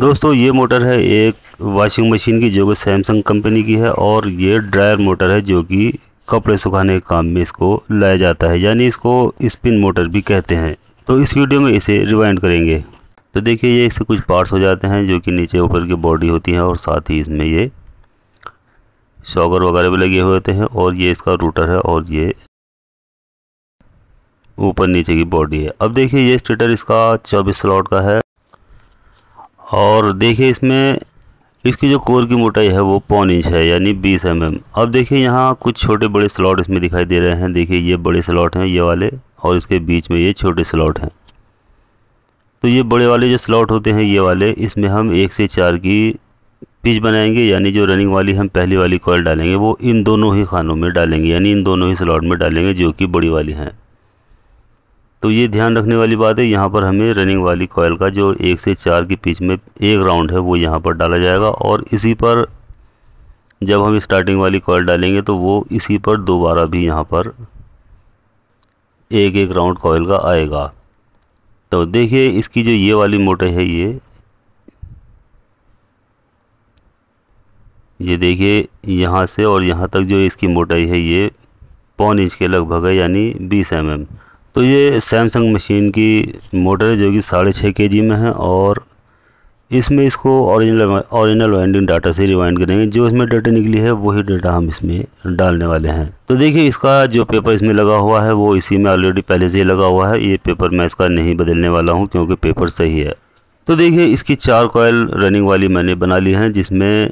दोस्तों ये मोटर है एक वॉशिंग मशीन की जो कि सैमसंग कंपनी की है और ये ड्रायर मोटर है जो कि कपड़े सुखाने के काम में इसको लाया जाता है यानी इसको स्पिन मोटर भी कहते हैं तो इस वीडियो में इसे रिवाइंड करेंगे तो देखिए ये इससे कुछ पार्ट्स हो जाते हैं जो कि नीचे ऊपर की बॉडी होती है और साथ ही इसमें ये शॉगर वगैरह भी लगे हुए होते हैं और ये इसका रूटर है और ये ऊपर नीचे की बॉडी है अब देखिए ये स्टेटर इसका चौबीस स्लॉट का है और देखिए इसमें इसकी जो कोर की मोटाई है वो पौन इंच है यानी बीस एम mm. अब देखिए यहाँ कुछ छोटे बड़े स्लॉट इसमें दिखाई दे रहे हैं देखिए ये बड़े स्लॉट हैं ये वाले और इसके बीच में ये छोटे स्लॉट हैं तो ये बड़े वाले जो स्लॉट होते हैं ये वाले इसमें हम एक से चार की पिच बनाएंगे यानी जो रनिंग वाली हम पहली वाली कॉल डालेंगे वो इन दोनों ही खानों में डालेंगे यानी इन दोनों ही स्लॉट में डालेंगे जो कि बड़ी वाली हैं तो ये ध्यान रखने वाली बात है यहाँ पर हमें रनिंग वाली कॉयल का जो एक से चार के बीच में एक राउंड है वो यहाँ पर डाला जाएगा और इसी पर जब हम स्टार्टिंग वाली कॉयल डालेंगे तो वो इसी पर दोबारा भी यहाँ पर एक एक राउंड कॉयल का आएगा तो देखिए इसकी जो ये वाली मोटर है ये ये देखिए यहाँ से और यहाँ तक जो इसकी मोटाई है ये पौन इंच के लगभग है यानी 20 एम mm. तो ये सैमसंग मशीन की मोटर है जो कि साढ़े छः के में है और इसमें इसको ओरिजिनल ओरिजिनल वाइंडिंग डाटा से रिवाइंड करेंगे जो इसमें डाटा निकली है वही डाटा हम इसमें डालने वाले हैं तो देखिए इसका जो पेपर इसमें लगा हुआ है वो इसी में ऑलरेडी पहले से ही लगा हुआ है ये पेपर मैं इसका नहीं बदलने वाला हूँ क्योंकि पेपर सही है तो देखिए इसकी चार कॉयल रनिंग वाली मैंने बना ली है जिसमें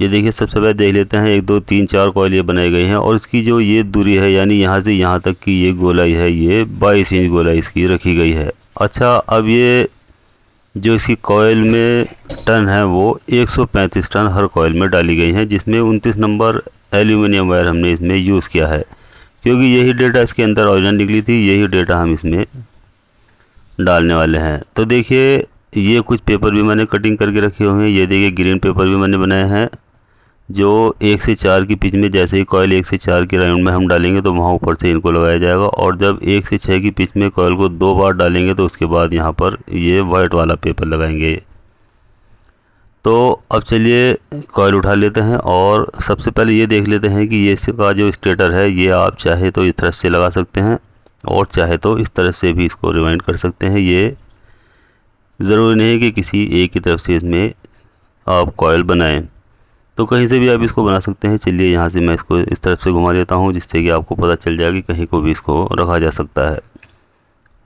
ये देखिए सबसे पहले देख लेते हैं एक दो तीन चार कॉल ये बनाई गई हैं और इसकी जो ये दूरी है यानी यहाँ से यहाँ तक की ये गोलाई है ये बाईस इंच गोलाई इसकी रखी गई है अच्छा अब ये जो इसकी कॉयल में टन है वो 135 टन हर कॉयल में डाली गई हैं जिसमें 29 नंबर एल्यूमिनियम वायर हमने इसमें यूज़ किया है क्योंकि यही डेटा इसके अंदर ऑरिजिनल निकली थी यही डेटा हम इसमें डालने वाले हैं तो देखिए ये कुछ पेपर भी मैंने कटिंग करके रखे हुए हैं ये देखिए ग्रीन पेपर भी मैंने बनाए हैं जो एक से चार की पिच में जैसे ही कॉयल एक से चार के राउंड में हम डालेंगे तो वहाँ ऊपर से इनको लगाया जाएगा और जब एक से छः की पिच में कॉयल को दो बार डालेंगे तो उसके बाद यहाँ पर ये वाइट वाला पेपर लगाएंगे तो अब चलिए कॉयल उठा लेते हैं और सबसे पहले ये देख लेते हैं कि ये इसका जो स्टेटर है ये आप चाहे तो इस तरह से लगा सकते हैं और चाहे तो इस तरह से भी इसको रिवाइंड कर सकते हैं ये ज़रूरी नहीं है कि किसी एक की तरफ से इसमें आप कॉयल बनाएँ तो कहीं से भी आप इसको बना सकते हैं चलिए यहाँ से मैं इसको इस तरफ से घुमा लेता हूँ जिससे कि आपको पता चल जाए कि कहीं को भी इसको रखा जा सकता है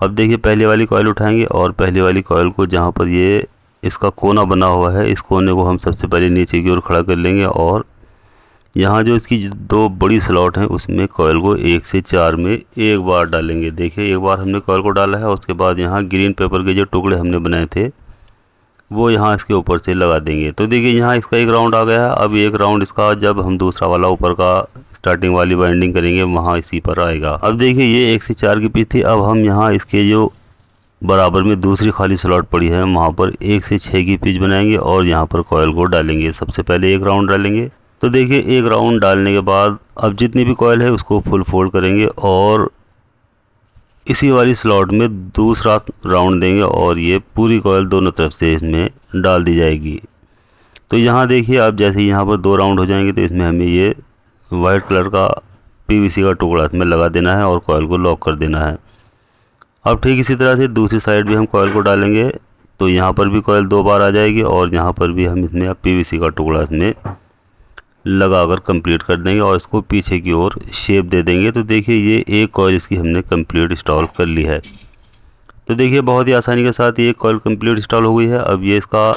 अब देखिए पहले वाली कॉयल उठाएंगे और पहले वाली कॉयल को जहाँ पर ये इसका कोना बना हुआ है इस कोने को हम सबसे पहले नीचे की ओर खड़ा कर लेंगे और यहाँ जो इसकी दो बड़ी स्लॉट हैं उसमें कॉयल को एक से चार में एक बार डालेंगे देखिए एक बार हमने कॉयल को डाला है उसके बाद यहाँ ग्रीन पेपर के जो टुकड़े हमने बनाए थे वो यहाँ इसके ऊपर से लगा देंगे तो देखिए यहाँ इसका एक राउंड आ गया है अब एक राउंड इसका जब हम दूसरा वाला ऊपर का स्टार्टिंग वाली बाइंडिंग करेंगे वहाँ इसी पर आएगा अब देखिए ये एक से चार की पीस थी अब हम यहाँ इसके जो बराबर में दूसरी खाली स्लॉट पड़ी है वहाँ पर एक से छः की पीच बनाएंगे और यहाँ पर कॉयल को डालेंगे सबसे पहले एक राउंड डालेंगे तो देखिए एक राउंड डालने के बाद अब जितनी भी कॉयल है उसको फुल फोल्ड करेंगे और इसी वाली स्लॉट में दूसरा राउंड देंगे और ये पूरी कॉयल दोनों तरफ से इसमें डाल दी जाएगी तो यहाँ देखिए आप जैसे यहाँ पर दो राउंड हो जाएंगे तो इसमें हमें ये वाइट कलर का पीवीसी का टुकड़ा इसमें लगा देना है और कॉयल को लॉक कर देना है अब ठीक इसी तरह से दूसरी साइड भी हम कॉयल को डालेंगे तो यहाँ पर भी कॉयल दो बार आ जाएगी और यहाँ पर भी हम इसमें अब पीवीसी का टुकड़ा इसमें लगाकर कंप्लीट कर देंगे और इसको पीछे की ओर शेप दे देंगे तो देखिए ये एक कॉयल इसकी हमने कंप्लीट इंस्टॉल कर ली है तो देखिए बहुत ही आसानी के साथ ये कॉयल कंप्लीट इंस्टॉल हो गई है अब ये इसका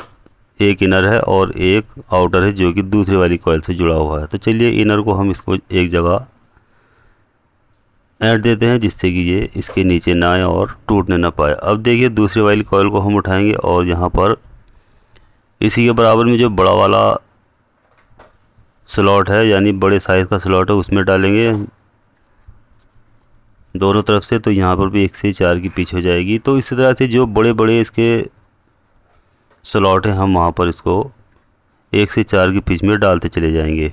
एक इनर है और एक आउटर है जो कि दूसरे वाली कॉयल से जुड़ा हुआ है तो चलिए इनर को हम इसको एक जगह ऐड देते हैं जिससे कि ये इसके नीचे ना आए और टूटने ना पाए अब देखिए दूसरे वाली कॉयल को हम उठाएंगे और यहाँ पर इसी के बराबर में जो बड़ा वाला स्लॉट है यानी बड़े साइज़ का स्लॉट है उसमें डालेंगे दोनों तरफ से तो यहाँ पर भी एक से चार की पिच हो जाएगी तो इसी तरह से जो बड़े बड़े इसके स्लॉट हैं हम वहाँ पर इसको एक से चार की पिच में डालते चले जाएंगे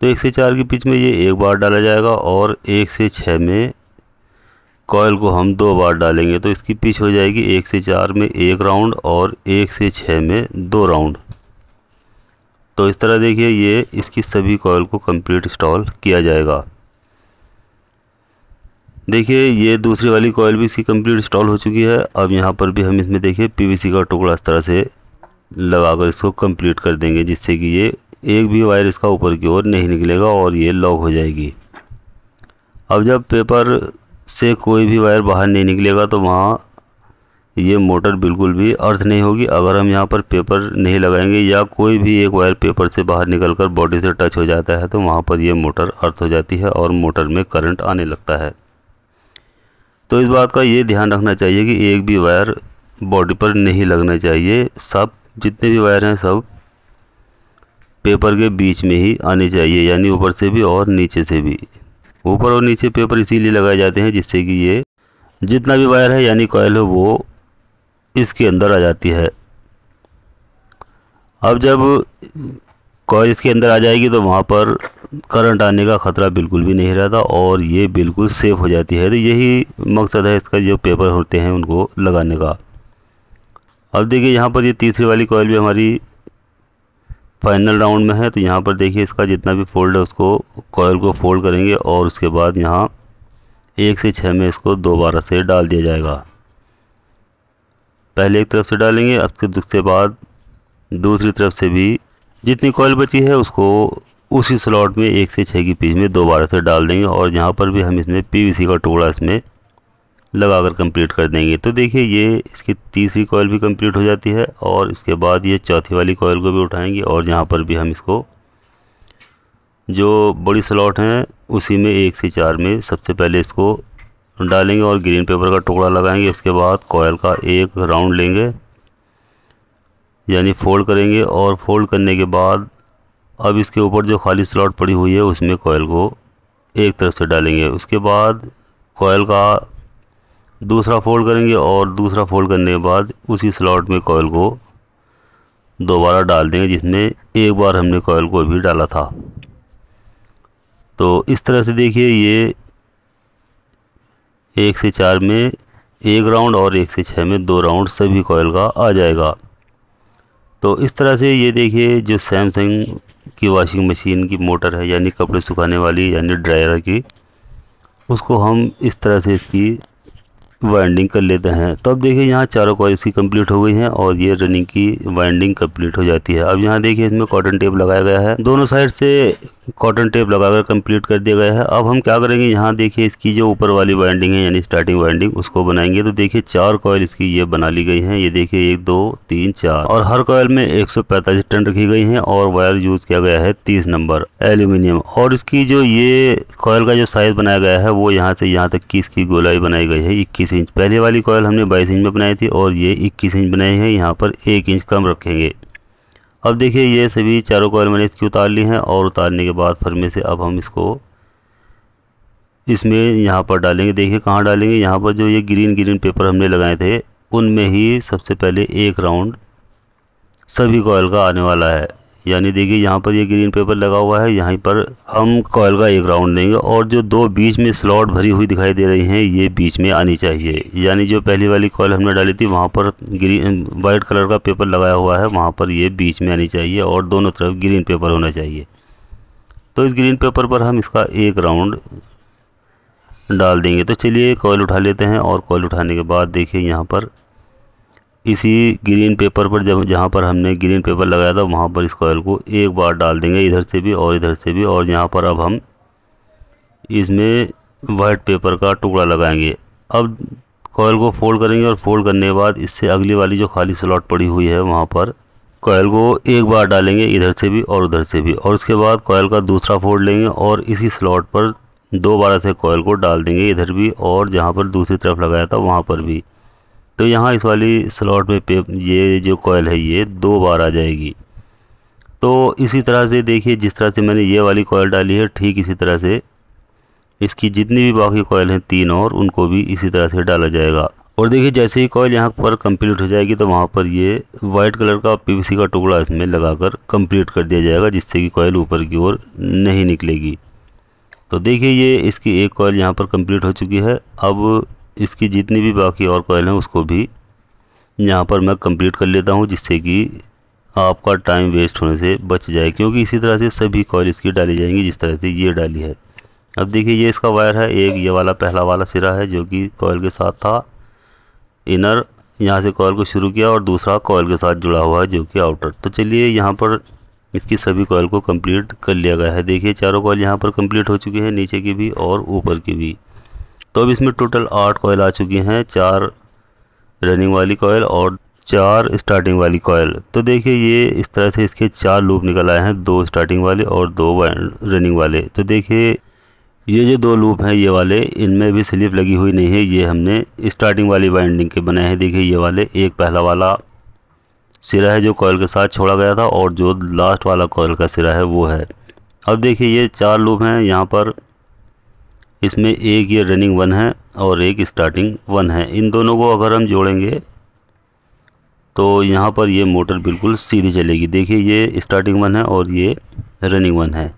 तो एक से चार की पिच में ये एक बार डाला जाएगा और एक से छः में कॉयल को हम दो बार डालेंगे तो इसकी पिच हो जाएगी एक से चार में एक राउंड और एक से छः में दो राउंड तो इस तरह देखिए ये इसकी सभी कॉयल को कंप्लीट इंस्टॉल किया जाएगा देखिए ये दूसरी वाली कॉयल भी इसकी कंप्लीट इंस्टॉल हो चुकी है अब यहाँ पर भी हम इसमें देखिए पीवीसी का टुकड़ा इस तरह से लगाकर इसको कंप्लीट कर देंगे जिससे कि ये एक भी वायर इसका ऊपर की ओर नहीं निकलेगा और ये लॉक हो जाएगी अब जब पेपर से कोई भी वायर बाहर नहीं निकलेगा तो वहाँ ये मोटर बिल्कुल भी अर्थ नहीं होगी अगर हम यहाँ पर पेपर नहीं लगाएंगे या कोई भी एक वायर पेपर से बाहर निकलकर बॉडी से टच हो जाता है तो वहाँ पर यह मोटर अर्थ हो जाती है और मोटर में करंट आने लगता है तो इस बात का ये ध्यान रखना चाहिए कि एक भी वायर बॉडी पर नहीं लगना चाहिए सब जितने भी वायर हैं सब पेपर के बीच में ही आने चाहिए यानी ऊपर से भी और नीचे से भी ऊपर और नीचे पेपर इसीलिए लगाए जाते हैं जिससे कि ये जितना भी वायर है यानी कॉयल हो वो इसके अंदर आ जाती है अब जब कॉयल इसके अंदर आ जाएगी तो वहाँ पर करंट आने का ख़तरा बिल्कुल भी नहीं रहता और ये बिल्कुल सेफ़ हो जाती है तो यही मकसद है इसका जो पेपर होते हैं उनको लगाने का अब देखिए यहाँ पर ये तीसरी वाली कॉयल भी हमारी फाइनल राउंड में है तो यहाँ पर देखिए इसका जितना भी फोल्ड है उसको कॉयल को फोल्ड करेंगे और उसके बाद यहाँ एक से छः में इसको दोबारा से डाल दिया जाएगा पहले एक तरफ से डालेंगे अब उसके बाद दूसरी तरफ से भी जितनी कॉयल बची है उसको उसी स्लॉट में एक से छः की पीस में दोबारा से डाल देंगे और यहाँ पर भी हम इसमें पीवीसी का टुकड़ा इसमें लगा कर कम्प्लीट कर देंगे तो देखिए ये इसकी तीसरी कॉयल भी कम्प्लीट हो जाती है और इसके बाद ये चौथी वाली कॉयल को भी उठाएंगे और यहाँ पर भी हम इसको जो बड़ी स्लॉट हैं उसी में एक से चार में सबसे पहले इसको डालेंगे और ग्रीन पेपर का टुकड़ा लगाएंगे उसके बाद कोयल का एक राउंड लेंगे यानी फोल्ड करेंगे और फोल्ड करने के बाद अब इसके ऊपर जो खाली स्लॉट पड़ी हुई है उसमें कोयल को एक तरफ से डालेंगे उसके बाद कोयल का दूसरा फोल्ड करेंगे और दूसरा फोल्ड करने के बाद उसी स्लॉट में कोयल को दोबारा डाल देंगे जिसमें एक बार हमने कोयल को भी डाला था तो इस तरह से देखिए ये एक से चार में एक राउंड और एक से छः में दो राउंड सभी कॉयल का आ जाएगा तो इस तरह से ये देखिए जो सैमसंग की वॉशिंग मशीन की मोटर है यानी कपड़े सुखाने वाली यानी ड्रायर की उसको हम इस तरह से इसकी वाइंडिंग कर लेते हैं तो अब देखिए यहाँ चारों कॉइल इसकी कंप्लीट हो गई हैं और ये रनिंग की वाइंडिंग कंप्लीट हो जाती है अब यहाँ देखिए इसमें कॉटन टेप लगाया गया है दोनों साइड से कॉटन टेप लगाकर कंप्लीट कर दिया गया है अब हम क्या करेंगे यहाँ देखिए इसकी जो ऊपर वाली वाइंडिंग है यानी स्टार्टिंग वाइंडिंग उसको बनाएंगे तो देखिए चार कॉयल इसकी ये बना ली गई है ये देखिए एक दो तीन चार और हर कॉयल में एक सौ टन रखी गई है और वायर यूज किया गया है तीस नंबर एल्यूमिनियम और इसकी जो ये कॉयल का जो साइज बनाया गया है वो यहाँ से यहाँ तक की इसकी गोलाई बनाई गई है इक्कीस बाईस इंच पहले वाली कॉयल हमने बाईस इंच में बनाई थी और ये इक्कीस इंच बनाई है यहाँ पर एक इंच कम रखेंगे अब देखिए ये सभी चारों कॉयल मैंने इसकी उतार ली हैं और उतारने के बाद फर्मे से अब हम इसको इसमें यहाँ पर डालेंगे देखिए कहाँ डालेंगे यहाँ पर जो ये ग्रीन ग्रीन पेपर हमने लगाए थे उनमें ही सबसे पहले एक राउंड सभी कॉयल का आने वाला है यानी देखिए यहाँ पर ये ग्रीन पेपर लगा हुआ है यहाँ पर हम कॉयल का एक राउंड देंगे और जो दो बीच में स्लॉट भरी हुई दिखाई दे रही हैं ये बीच में आनी चाहिए यानी जो पहली वाली कॉयल हमने डाली थी वहाँ पर ग्रीन वाइट कलर का पेपर लगाया हुआ है वहाँ पर ये बीच में आनी चाहिए और दोनों तरफ ग्रीन पेपर होना चाहिए तो इस ग्रीन पेपर पर हम इसका एक राउंड डाल देंगे तो चलिए कॉयल उठा लेते हैं और कॉयल उठाने के बाद देखिए यहाँ पर इसी ग्रीन पेपर पर जब जहाँ पर हमने ग्रीन पेपर लगाया था वहाँ पर इस कॉयल को एक बार डाल देंगे इधर से भी और इधर से भी और यहाँ पर अब हम इसमें वाइट पेपर का टुकड़ा लगाएंगे अब कॉयल को फोल्ड करेंगे और फोल्ड करने के बाद इससे अगली वाली जो खाली स्लॉट पड़ी हुई है वहाँ पर कॉयल को एक बार डालेंगे इधर से भी और उधर से भी और उसके बाद कॉयल का दूसरा फोल्ड लेंगे और इसी स्लॉट पर दो बार से कॉयल को डाल देंगे इधर भी और जहाँ पर दूसरी तरफ लगाया था वहाँ पर भी तो यहाँ इस वाली स्लॉट में पे ये जो कॉयल है ये दो बार आ जाएगी तो इसी तरह से देखिए जिस तरह से मैंने ये वाली कॉयल डाली है ठीक इसी तरह से इसकी जितनी भी बाकी कॉयल हैं तीन और उनको भी इसी तरह से डाला जाएगा और देखिए जैसे ही कॉयल यहाँ पर कंप्लीट हो जाएगी तो वहाँ पर ये वाइट कलर का पीवीसी का टुकड़ा इसमें लगाकर कंप्लीट कर दिया जाएगा जिससे कि कॉयल ऊपर की ओर नहीं निकलेगी तो देखिए ये इसकी एक कॉयल यहाँ पर कंप्लीट हो चुकी है अब इसकी जितनी भी बाकी और कॉयल हैं उसको भी यहाँ पर मैं कंप्लीट कर लेता हूँ जिससे कि आपका टाइम वेस्ट होने से बच जाए क्योंकि इसी तरह से सभी कॉयल इसकी डाली जाएंगी जिस तरह से ये डाली है अब देखिए ये इसका वायर है एक ये वाला पहला वाला सिरा है जो कि कॉयल के साथ था इनर यहाँ से कॉयल को शुरू किया और दूसरा कॉयल के साथ जुड़ा हुआ है जो कि आउटर तो चलिए यहाँ पर इसकी सभी कॉयल को कंप्लीट कर लिया गया है देखिए चारों कॉयल यहाँ पर कंप्लीट हो चुके हैं नीचे की भी और ऊपर की भी तो अब इसमें टोटल आठ कोयल आ चुकी हैं चार रनिंग वाली कोयल और चार स्टार्टिंग वाली कॉयल तो देखिए ये इस तरह से इसके चार लूप निकल आए हैं दो स्टार्टिंग वाले और दो रनिंग वाले तो देखिए ये जो दो लूप हैं ये वाले इनमें भी स्लिप लगी हुई नहीं है ये हमने स्टार्टिंग वाली बाइंडिंग के बनाए हैं देखिए ये वाले एक पहला वाला सिरा है जो कॉयल के साथ छोड़ा गया था और जो लास्ट वाला कॉयल का सिरा है वो है अब देखिए ये चार लूप हैं यहाँ पर इसमें एक ये रनिंग वन है और एक स्टार्टिंग वन है इन दोनों को अगर हम जोड़ेंगे तो यहाँ पर ये मोटर बिल्कुल सीधी चलेगी देखिए ये स्टार्टिंग वन है और ये रनिंग वन है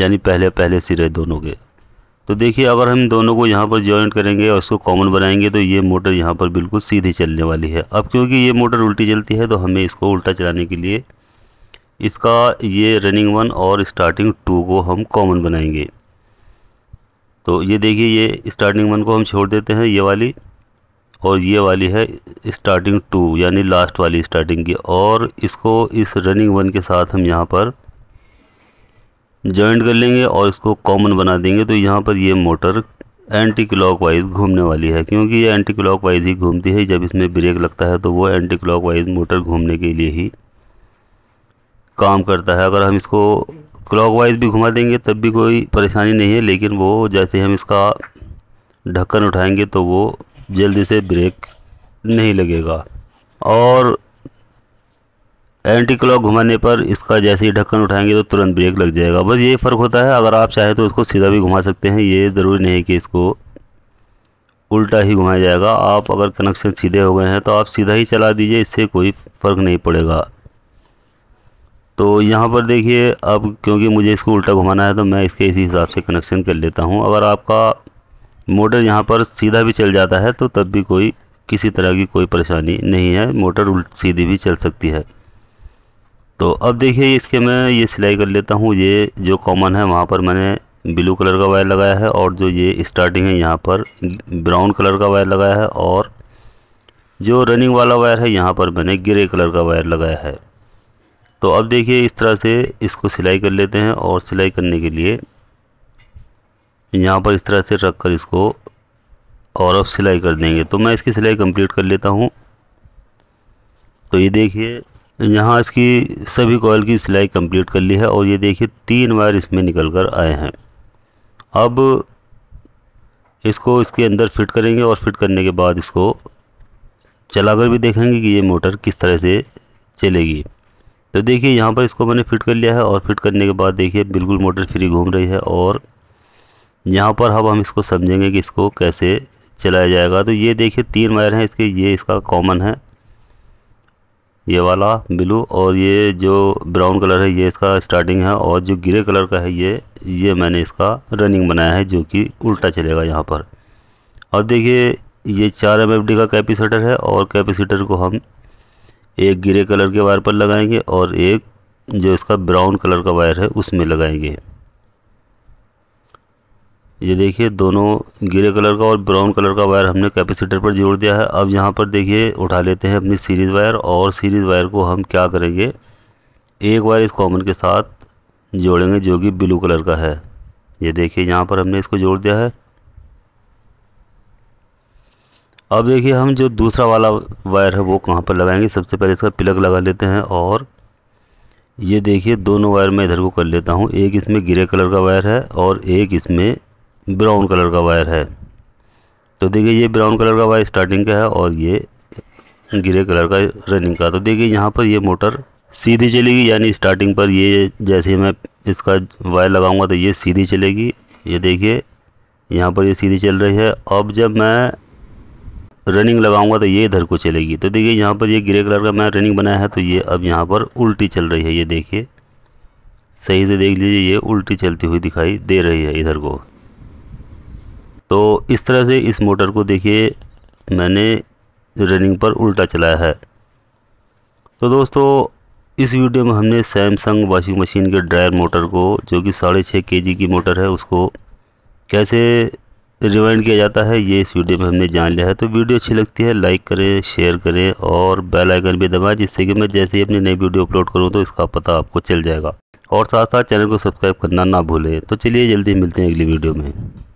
यानी पहले पहले सिरे दोनों के तो देखिए अगर हम दोनों को यहाँ पर जॉइंट करेंगे और इसको कॉमन बनाएंगे तो ये मोटर यहाँ पर बिल्कुल सीधी चलने वाली है अब क्योंकि ये मोटर उल्टी चलती है तो हमें इसको उल्टा चलाने के लिए इसका ये रनिंग वन और स्टार्टिंग टू को हम कॉमन बनाएंगे तो ये देखिए ये स्टार्टिंग वन को हम छोड़ देते हैं ये वाली और ये वाली है स्टार्टिंग टू यानी लास्ट वाली स्टार्टिंग की और इसको इस रनिंग वन के साथ हम यहाँ पर जॉइंट कर लेंगे और इसको कॉमन बना देंगे तो यहाँ पर ये मोटर एंटी क्लॉक वाइज घूमने वाली है क्योंकि ये एंटी क्लॉक वाइज ही घूमती है जब इसमें ब्रेक लगता है तो वो एंटी क्लॉक वाइज मोटर घूमने के लिए ही काम करता है अगर हम इसको क्लॉकवाइज भी घुमा देंगे तब भी कोई परेशानी नहीं है लेकिन वो जैसे हम इसका ढक्कन उठाएंगे तो वो जल्दी से ब्रेक नहीं लगेगा और एंटी क्लॉक घुमाने पर इसका जैसे ही ढक्कन उठाएंगे तो तुरंत ब्रेक लग जाएगा बस यही फ़र्क होता है अगर आप चाहें तो इसको सीधा भी घुमा सकते हैं ये ज़रूरी नहीं कि इसको उल्टा ही घुमाया जाएगा आप अगर कनेक्शन सीधे हो गए हैं तो आप सीधा ही चला दीजिए इससे कोई फ़र्क नहीं पड़ेगा तो यहाँ पर देखिए अब क्योंकि मुझे इसको उल्टा घुमाना है तो मैं इसके इसी हिसाब से कनेक्शन कर लेता हूँ अगर आपका मोटर यहाँ पर सीधा भी चल जाता है तो तब भी कोई किसी तरह की कोई परेशानी नहीं है मोटर उल्ट सीधी भी चल सकती है तो अब देखिए इसके मैं ये सिलाई कर लेता हूँ ये जो कॉमन है वहाँ पर मैंने ब्लू कलर का वायर लगाया है और जो ये स्टार्टिंग है यहाँ पर ब्राउन कलर का वायर लगाया है और जो रनिंग वाला वायर है यहाँ पर मैंने ग्रे कलर का वायर लगाया है तो अब देखिए इस तरह से इसको सिलाई कर लेते हैं और सिलाई करने के लिए यहाँ पर इस तरह से रख कर इसको और अब सिलाई कर देंगे तो मैं इसकी सिलाई कंप्लीट कर लेता हूँ तो ये देखिए यहाँ इसकी सभी कॉयल की सिलाई कंप्लीट कर ली है और ये देखिए तीन वायर इसमें निकल कर आए हैं अब इसको इसके अंदर फिट करेंगे और फिट करने के बाद इसको चलाकर भी देखेंगे कि ये मोटर किस तरह से चलेगी तो देखिए यहाँ पर इसको मैंने फिट कर लिया है और फिट करने के बाद देखिए बिल्कुल मोटर फ्री घूम रही है और यहाँ पर अब हम इसको समझेंगे कि इसको कैसे चलाया जाएगा तो ये देखिए तीन वायर हैं इसके ये इसका कॉमन है ये वाला ब्लू और ये जो ब्राउन कलर है ये इसका स्टार्टिंग है और जो ग्रे कलर का है ये ये मैंने इसका रनिंग बनाया है जो कि उल्टा चलेगा यहाँ पर और देखिए ये चार एम का कैपेसिटर है और कैपेसिटर को हम एक ग्रे कलर के वायर पर लगाएंगे और एक जो इसका ब्राउन कलर का वायर है उसमें लगाएंगे ये देखिए दोनों ग्रे कलर का और ब्राउन कलर का वायर हमने कैपेसिटर पर जोड़ दिया है अब यहाँ पर देखिए उठा लेते हैं अपनी सीरीज़ वायर और सीरीज़ वायर को हम क्या करेंगे एक वायर इस कॉमन के साथ जोड़ेंगे जो कि ब्लू कलर का है ये देखिए यहाँ पर हमने इसको जोड़ दिया है अब देखिए हम जो दूसरा वाला वायर है वो कहाँ पर लगाएंगे सबसे पहले इसका प्लग लगा लेते हैं और ये देखिए दोनों वायर मैं इधर को कर लेता हूँ एक इसमें ग्रे कलर का वायर है और एक इसमें ब्राउन कलर का वायर है तो देखिए ये ब्राउन कलर का वायर स्टार्टिंग का है और ये ग्रे कलर का रनिंग का तो देखिए यहाँ पर ये मोटर सीधी चलेगी यानी स्टार्टिंग पर ये जैसे मैं इसका वायर लगाऊंगा तो ये सीधी चलेगी ये देखिए यहाँ पर ये सीधी चल रही है अब जब मैं रनिंग लगाऊंगा तो ये इधर को चलेगी तो देखिए यहाँ पर ये ग्रे कलर का मैं रनिंग बनाया है तो ये अब यहाँ पर उल्टी चल रही है ये देखिए सही से देख लीजिए ये उल्टी चलती हुई दिखाई दे रही है इधर को तो इस तरह से इस मोटर को देखिए मैंने रनिंग पर उल्टा चलाया है तो दोस्तों इस वीडियो में हमने सैमसंग वाशिंग मशीन के ड्रायर मोटर को जो कि साढ़े छः के की मोटर है उसको कैसे रिवाइंड किया जाता है ये इस वीडियो में हमने जान लिया है तो वीडियो अच्छी लगती है लाइक करें शेयर करें और बेल आइकन भी दबाएं जिससे कि मैं जैसे ही अपनी नई वीडियो अपलोड करूँ तो इसका पता आपको चल जाएगा और साथ साथ चैनल को सब्सक्राइब करना ना भूलें तो चलिए जल्दी मिलते हैं अगली वीडियो में